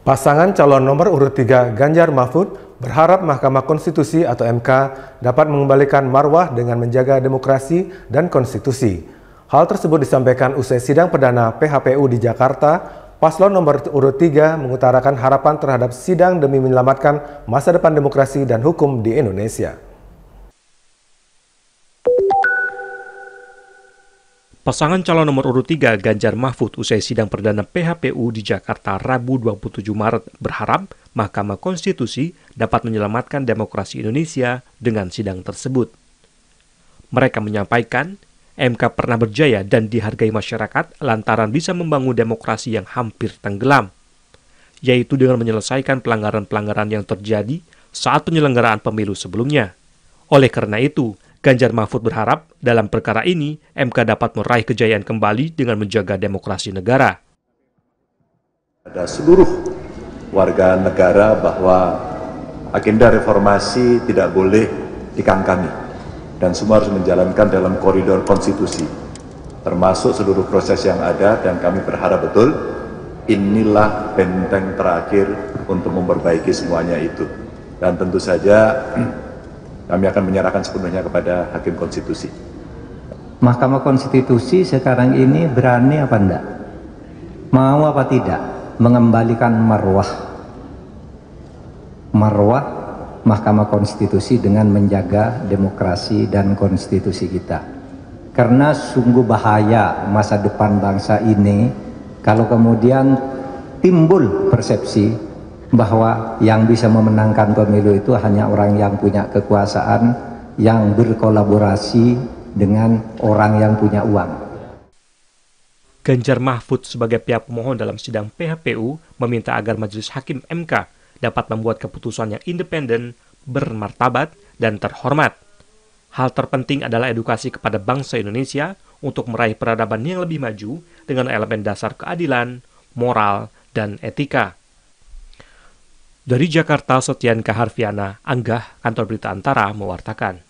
Pasangan calon nomor urut 3 Ganjar Mahfud berharap Mahkamah Konstitusi atau MK dapat mengembalikan marwah dengan menjaga demokrasi dan konstitusi. Hal tersebut disampaikan usai sidang perdana PHPU di Jakarta, paslon nomor urut 3 mengutarakan harapan terhadap sidang demi menyelamatkan masa depan demokrasi dan hukum di Indonesia. Pasangan calon nomor urut 3 Ganjar Mahfud usai sidang perdana PHPU di Jakarta Rabu 27 Maret berharap Mahkamah Konstitusi dapat menyelamatkan demokrasi Indonesia dengan sidang tersebut. Mereka menyampaikan, MK pernah berjaya dan dihargai masyarakat lantaran bisa membangun demokrasi yang hampir tenggelam, yaitu dengan menyelesaikan pelanggaran-pelanggaran yang terjadi saat penyelenggaraan pemilu sebelumnya. Oleh karena itu, Ganjar Mahfud berharap dalam perkara ini MK dapat meraih kejayaan kembali dengan menjaga demokrasi negara. Ada seluruh warga negara bahwa agenda reformasi tidak boleh dikangkangi dan semua harus menjalankan dalam koridor konstitusi termasuk seluruh proses yang ada dan kami berharap betul inilah benteng terakhir untuk memperbaiki semuanya itu dan tentu saja kami akan menyerahkan sepenuhnya kepada Hakim Konstitusi. Mahkamah Konstitusi sekarang ini berani apa enggak? Mau apa tidak mengembalikan marwah marwah Mahkamah Konstitusi dengan menjaga demokrasi dan konstitusi kita. Karena sungguh bahaya masa depan bangsa ini kalau kemudian timbul persepsi bahwa yang bisa memenangkan pemilu itu hanya orang yang punya kekuasaan yang berkolaborasi dengan orang yang punya uang. Ganjar Mahfud sebagai pihak pemohon dalam sidang PHPU meminta agar Majelis Hakim MK dapat membuat keputusan yang independen, bermartabat, dan terhormat. Hal terpenting adalah edukasi kepada bangsa Indonesia untuk meraih peradaban yang lebih maju dengan elemen dasar keadilan, moral, dan etika. Dari Jakarta, Sotian Kaharfiana, Anggah, Kantor Berita Antara, mewartakan.